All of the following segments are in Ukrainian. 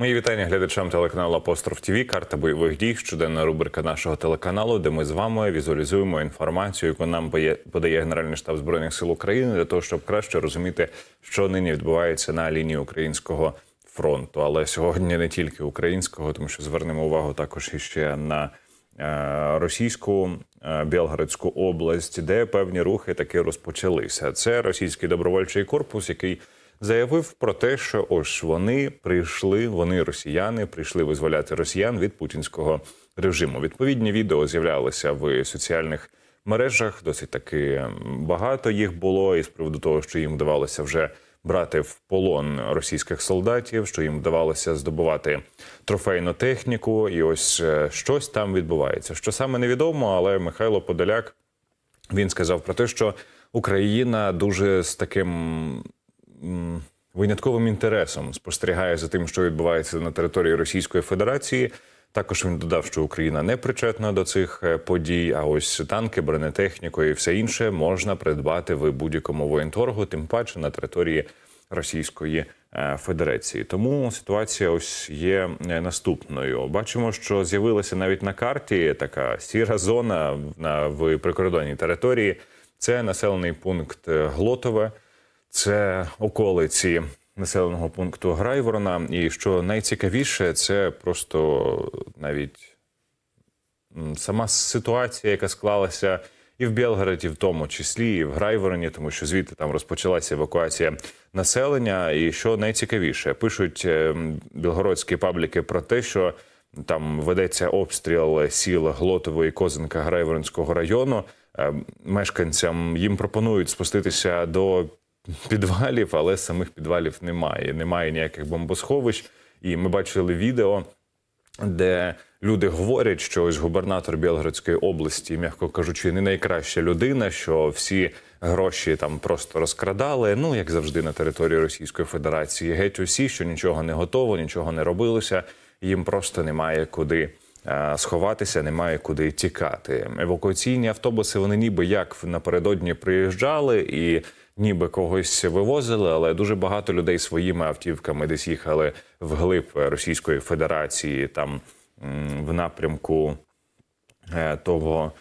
Мої вітання глядачам телеканалу Апостроф ТВ, карта бойових дій. Щоденна рубрика нашого телеканалу, де ми з вами візуалізуємо інформацію, яку нам подає Генеральний штаб збройних сил України для того, щоб краще розуміти, що нині відбувається на лінії українського фронту. Але сьогодні не тільки українського, тому що звернемо увагу також іще на е, російську е, Білгородську область, де певні рухи таки розпочалися. Це російський добровольчий корпус, який заявив про те, що ось вони прийшли, вони росіяни, прийшли визволяти росіян від путінського режиму. Відповідні відео з'являлися в соціальних мережах. Досить таки багато їх було, і з приводу того, що їм вдавалося вже. Брати в полон російських солдатів, що їм вдавалося здобувати трофейну техніку, і ось е, щось там відбувається. Що саме невідомо, але Михайло Подоляк він сказав про те, що Україна дуже з таким винятковим інтересом спостерігає за тим, що відбувається на території Російської Федерації. Також він додав, що Україна не причетна до цих е, подій. А ось танки, бронетехніку і все інше можна придбати в будь-якому воєнторгу, тим паче на території Російської е, Федерації. Тому ситуація ось є е, наступною. Бачимо, що з'явилася навіть на карті така сіра зона на в прикордонній території. Це населений пункт Глотове це околиці населеного пункту Грайворона. І що найцікавіше, це просто навіть сама ситуація, яка склалася. І в Білгороді, в тому числі, і в Грайвороні, тому що звідти там розпочалася евакуація населення. І що найцікавіше, пишуть е, білгородські пабліки про те, що там ведеться обстріл сіл Глотово і Козинка Грайворонського району. Е, мешканцям їм пропонують спуститися до підвалів, але самих підвалів немає. Немає ніяких бомбосховищ. І ми бачили відео, де люди говорять, що ось губернатор Білгородської області, м'яко кажучи, не найкраща людина, що всі гроші там просто розкрадали. Ну як завжди, на території Російської Федерації геть усі, що нічого не готово, нічого не робилося. Їм просто немає куди. Е, сховатися, немає куди тікати. Евакуаційні автобуси вони ніби як напередодні приїжджали і. Ніби когось вивозили, але дуже багато людей своїми автівками десь їхали вглиб Російської Федерації, там в напрямку е, того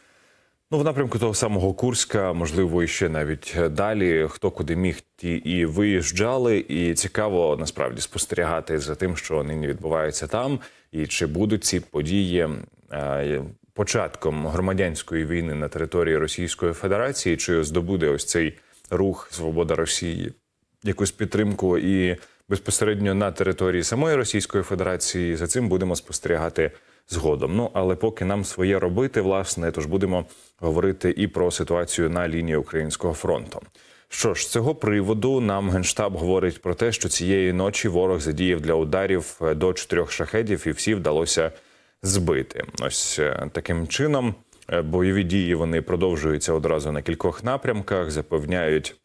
Ну, в напрямку того самого Курська, можливо, і ще навіть далі. Хто куди міг, ті і виїжджали. І цікаво насправді спостерігати за тим, що нині відбувається там, і чи будуть ці події е, початком громадянської війни на території Російської Федерації, чи здобуде ось цей рух Свобода Росії якусь підтримку і безпосередньо на території самої Російської Федерації за цим будемо спостерігати згодом. Ну але поки нам своє робити, власне, тож будемо говорити і про ситуацію на лінії українського фронту. Що ж, з цього приводу нам генштаб говорить про те, що цієї ночі ворог задіяв для ударів е, до чотирьох шахедів, і всі вдалося збити. Ось е, таким чином е, бойові дії вони продовжуються одразу на кількох напрямках. Запевняють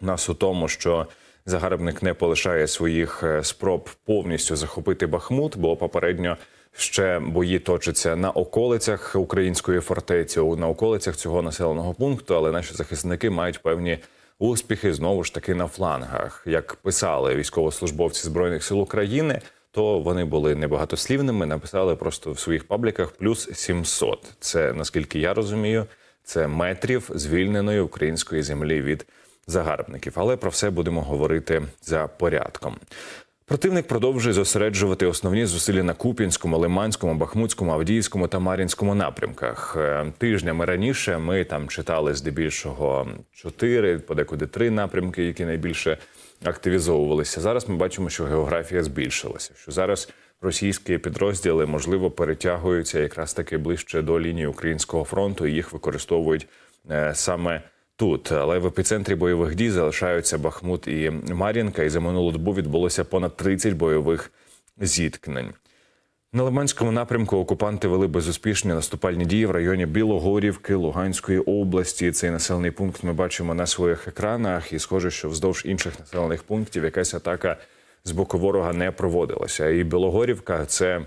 нас у тому, що загарбник не полишає своїх спроб повністю захопити Бахмут, бо попередньо. Ще бої точаться на околицях української фортеці, на околицях цього населеного пункту, але наші захисники мають певні успіхи знову ж таки на флангах. Як писали військовослужбовці збройних сил України, то вони були небагатослівними. Написали просто в своїх пабліках плюс 700. Це наскільки я розумію, це метрів звільненої української землі від загарбників. Але про все будемо говорити за порядком. Противник продовжує зосереджувати основні зусилля на Куп'янському, Лиманському, Бахмутському, Авдіївському та Мар'їнському напрямках. Е, тижнями раніше ми там читали здебільшого чотири, подекуди три напрямки, які найбільше активізовувалися. Зараз ми бачимо, що географія збільшилася. Що зараз російські підрозділи можливо перетягуються якраз таки ближче до лінії українського фронту і їх використовують е, саме тут. Але в епіцентрі бойових дій залишаються Бахмут і Мар'їнка. І за минулу добу відбулося понад 30 бойових зіткнень. На Лиманському напрямку окупанти вели безуспішні наступальні дії в районі Білогорівки Луганської області. Цей населений пункт ми бачимо на своїх екранах, і схоже, що вздовж інших населених пунктів якась атака з боку ворога не проводилася. І Білогорівка це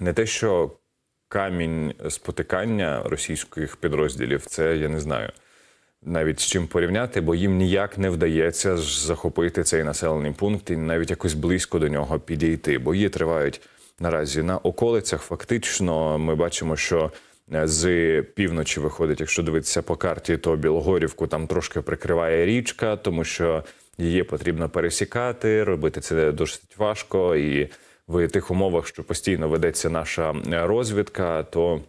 не те, що камінь спотикання російських підрозділів, це я не знаю навіть з чим порівняти, бо їм ніяк не вдається захопити цей населений пункт і навіть якось близько до нього підійти. Бої тривають наразі на околицях. Фактично, ми бачимо, що е, з півночі виходить, якщо дивитися по карті, то Білогорівку там трошки прикриває річка, тому що її потрібно пересікати. Робити це досить важко, і в тих умовах, що постійно ведеться наша е, розвідка, то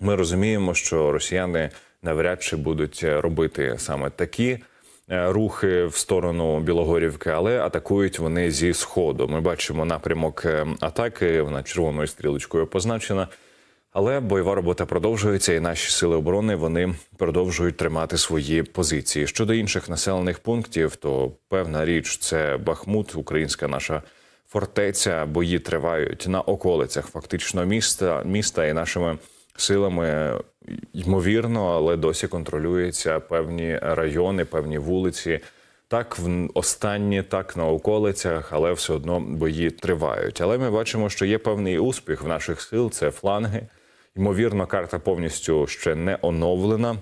ми розуміємо, що росіяни навряд чи будуть е, робити саме такі. Е, рухи в сторону Білогорівки, але атакують вони зі сходу. Ми бачимо напрямок е, атаки. Вона червоною стрілочкою позначена. Але бойова робота продовжується, і наші сили оборони вони продовжують тримати свої позиції. Щодо інших населених пунктів, то певна річ це Бахмут, українська наша фортеця. Бої тривають на околицях фактично міста міста і нашими силами, ймовірно, але досі контролюються певні райони, певні вулиці. Так, в останні, так на околицях, але все одно бої тривають. Але ми бачимо, що є певний успіх в наших сил це фланги. Ймовірно, карта повністю ще не оновлена,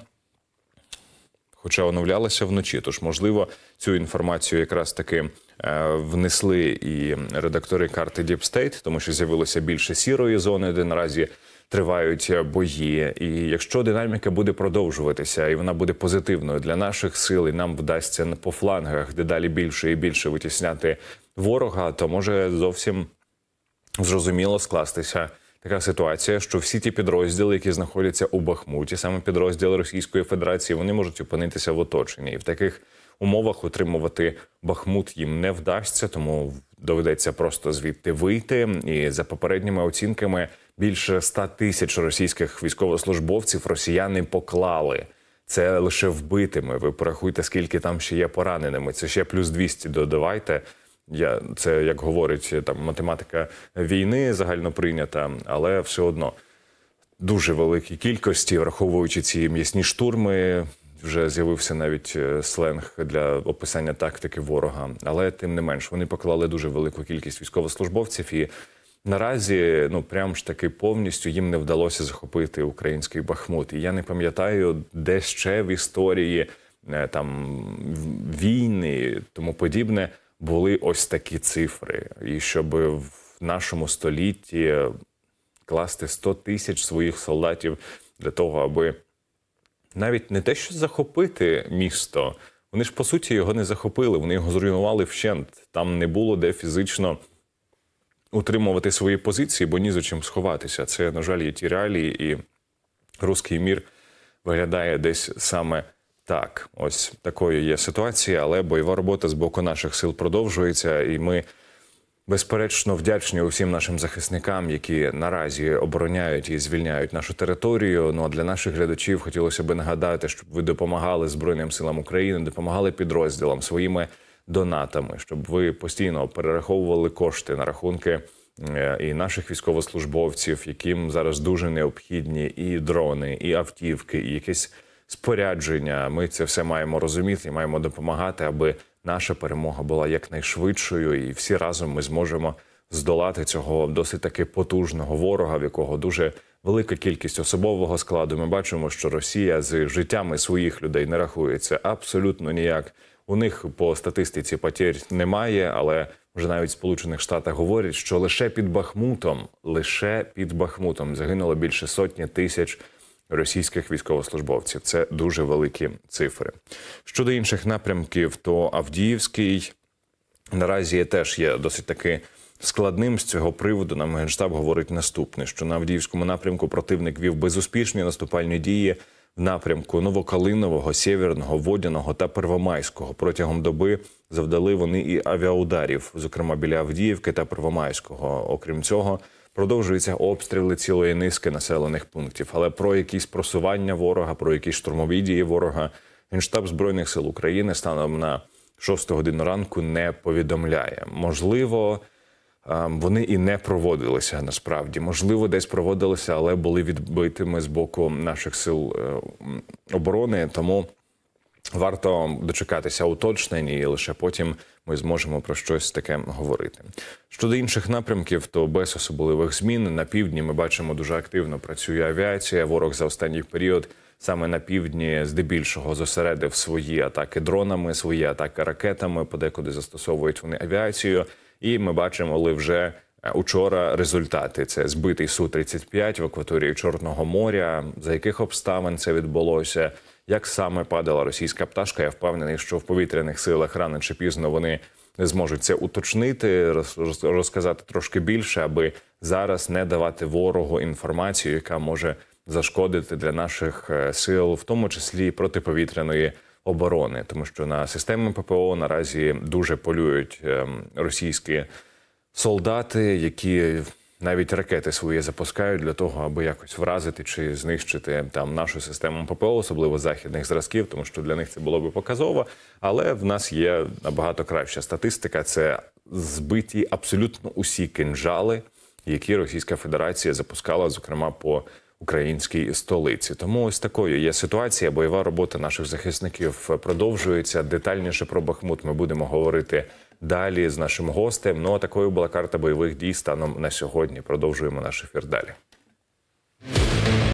хоча оновлялася вночі. Тож, можливо, цю інформацію якраз таки е, внесли і редактори карти Deep State, тому що з'явилося більше сірої зони, де наразі тривають е, бої. І якщо динаміка буде продовжуватися, і вона буде позитивною для наших сил, і нам вдасться по флангах дедалі більше і більше витісняти ворога, то може зовсім зрозуміло скластися. Така ситуація, що всі ті підрозділи, які знаходяться у Бахмуті, саме підрозділи Російської Федерації, вони можуть опинитися в оточенні, і в таких умовах утримувати Бахмут їм не вдасться, тому доведеться просто звідти вийти. І за попередніми оцінками Більше ста тисяч російських військовослужбовців росіяни поклали. Це лише вбитими. Ви порахуйте, скільки там ще є пораненими. Це ще плюс 200 додавайте. Я це як говорить там математика війни загально прийнята, але все одно дуже великі кількості, враховуючи ці м'ясні штурми. Вже з'явився навіть е, сленг для описання тактики ворога, але тим не менш вони поклали дуже велику кількість військовослужбовців і. Наразі ну прям ж таки повністю їм не вдалося захопити український бахмут. І я не пам'ятаю, де ще в історії е, там війни, тому подібне, були ось такі цифри. І щоб в нашому столітті класти 100 тисяч своїх солдатів для того, аби навіть не те, що захопити місто, вони ж по суті його не захопили. Вони його зруйнували вщент. Там не було де фізично утримувати свої позиції, бо ні за чим сховатися. Це, на жаль, є ті реалії, і русський мір виглядає десь саме так. Ось такою є ситуація, але бойова робота з боку наших сил продовжується, і ми. Безперечно, вдячні усім нашим захисникам, які наразі обороняють і звільняють нашу територію. Ну а для наших глядачів хотілося б нагадати, щоб ви допомагали Збройним силам України, допомагали підрозділам своїми донатами, щоб ви постійно перераховували кошти на рахунки е, і наших військовослужбовців, яким зараз дуже необхідні і дрони, і автівки, і якесь спорядження. Ми це все маємо розуміти і маємо допомагати, аби наша перемога була якнайшвидшою, і всі разом ми зможемо. Здолати цього досить таки потужного ворога, в якого дуже велика кількість особового складу. Ми бачимо, що Росія з життями своїх людей не рахується абсолютно ніяк. У них по статистиці потерь немає, але вже навіть в Сполучених Штатах говорять, що лише під Бахмутом, лише під Бахмутом загинуло більше сотні тисяч російських військовослужбовців. Це дуже великі цифри. Щодо інших напрямків, то Авдіївський наразі теж є досить таки. Складним з цього приводу нам генштаб говорить наступне: що на Авдіївському напрямку противник вів безуспішні наступальні дії напрямку Новокалинового, Сєвєрного, Водяного та Первомайського. Протягом доби завдали вони і авіаударів, зокрема біля Авдіївки та Первомайського. Окрім цього, продовжуються обстріли цілої низки населених пунктів. Але про якісь просування ворога, про якісь штурмові дії ворога, генштаб збройних сил України станом на 6 годину ранку не повідомляє. Можливо. Ем, вони і не проводилися насправді. Можливо, десь проводилися, але були відбитими з боку наших сил е, оборони. Тому варто дочекатися уточнень, і лише потім ми зможемо про щось таке говорити. Щодо інших напрямків, то без особливих змін на півдні ми бачимо дуже активно працює авіація. Ворог за останній період. Саме на півдні, здебільшого, зосередив свої атаки дронами, свої атаки ракетами. Подекуди застосовують вони авіацію. І ми бачимо, але вже е, учора результати це збитий су 35 в акваторії Чорного моря. За яких обставин це відбулося? Як саме падала російська пташка? Я впевнений, що в повітряних силах рано чи пізно вони зможуть це уточнити, розказати трошки більше, аби зараз не давати ворогу інформацію, яка може зашкодити для наших е, сил, в тому числі протиповітряної оборони, тому що на системи ППО наразі дуже полюють ем, російські солдати, які навіть ракети свої запускають для того, аби якось вразити чи знищити там нашу систему ППО, особливо західних зразків, тому що для них це було би показово. Але в нас є набагато краща статистика: це збиті абсолютно усі кинжали, які Російська Федерація запускала, зокрема по українській столиці. Тому ось такою є ситуація. Бойова робота наших захисників продовжується. Детальніше про Бахмут ми будемо говорити далі з нашим гостем. Ну а такою була карта бойових дій станом на сьогодні. Продовжуємо наш ефір далі.